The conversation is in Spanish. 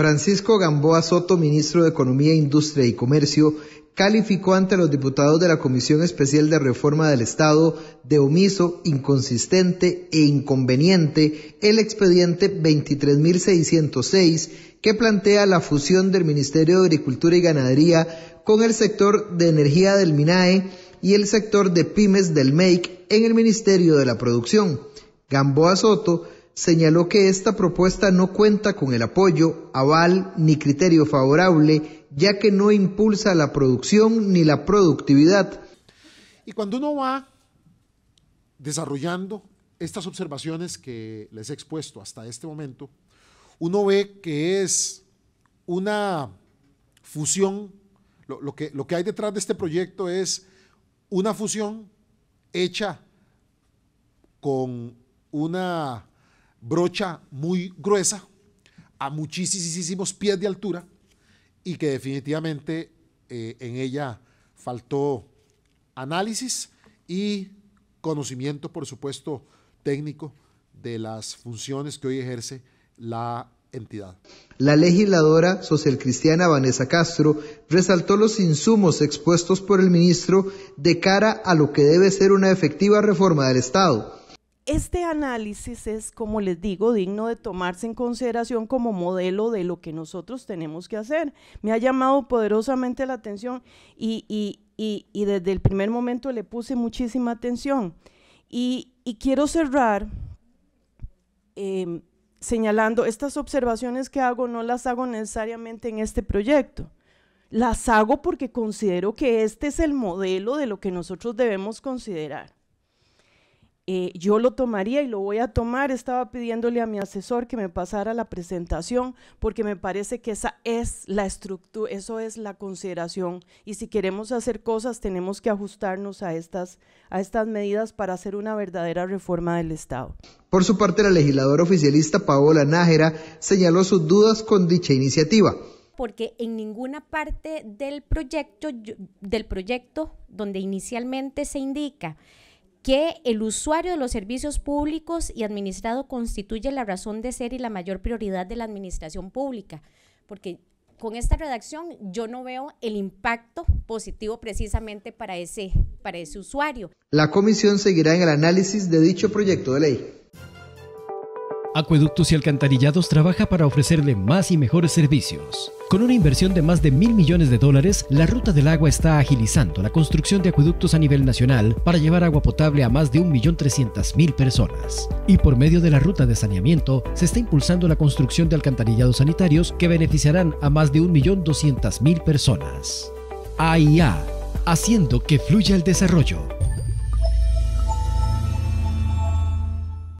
Francisco Gamboa Soto, ministro de Economía, Industria y Comercio, calificó ante los diputados de la Comisión Especial de Reforma del Estado de omiso, inconsistente e inconveniente el expediente 23.606 que plantea la fusión del Ministerio de Agricultura y Ganadería con el sector de energía del MINAE y el sector de pymes del Make en el Ministerio de la Producción. Gamboa Soto señaló que esta propuesta no cuenta con el apoyo, aval ni criterio favorable, ya que no impulsa la producción ni la productividad. Y cuando uno va desarrollando estas observaciones que les he expuesto hasta este momento, uno ve que es una fusión, lo, lo que hay detrás de este proyecto es una fusión hecha con una brocha muy gruesa, a muchísimos pies de altura, y que definitivamente eh, en ella faltó análisis y conocimiento, por supuesto, técnico de las funciones que hoy ejerce la entidad. La legisladora socialcristiana Vanessa Castro resaltó los insumos expuestos por el ministro de cara a lo que debe ser una efectiva reforma del Estado este análisis es, como les digo, digno de tomarse en consideración como modelo de lo que nosotros tenemos que hacer. Me ha llamado poderosamente la atención y, desde el primer momento le puse muchísima atención. Y, quiero cerrar em, señalando, estas observaciones que hago no las hago necesariamente en este proyecto las hago porque considero que este es el modelo de lo que nosotros debemos considerar. Eh, yo lo tomaría y lo voy a tomar. Estaba pidiéndole a mi asesor que me pasara la presentación porque me parece que esa es la estructura, eso es la consideración. Y si queremos hacer cosas, tenemos que ajustarnos a estas, a estas medidas para hacer una verdadera reforma del Estado. Por su parte, la legisladora oficialista Paola Nájera señaló sus dudas con dicha iniciativa porque en ninguna parte del proyecto, del proyecto donde inicialmente se indica que el usuario de los servicios públicos y administrado constituye la razón de ser y la mayor prioridad de la administración pública, porque con esta redacción yo no veo el impacto positivo precisamente para ese, para ese usuario. La comisión seguirá en el análisis de dicho proyecto de ley. Acueductos y Alcantarillados trabaja para ofrecerle más y mejores servicios con una inversión de más de mil millones de dólares, la Ruta del Agua está agilizando la construcción de acueductos a nivel nacional para llevar agua potable a más de 1.300.000 personas. Y por medio de la Ruta de Saneamiento, se está impulsando la construcción de alcantarillados sanitarios que beneficiarán a más de 1.200.000 personas. AIA, haciendo que fluya el desarrollo.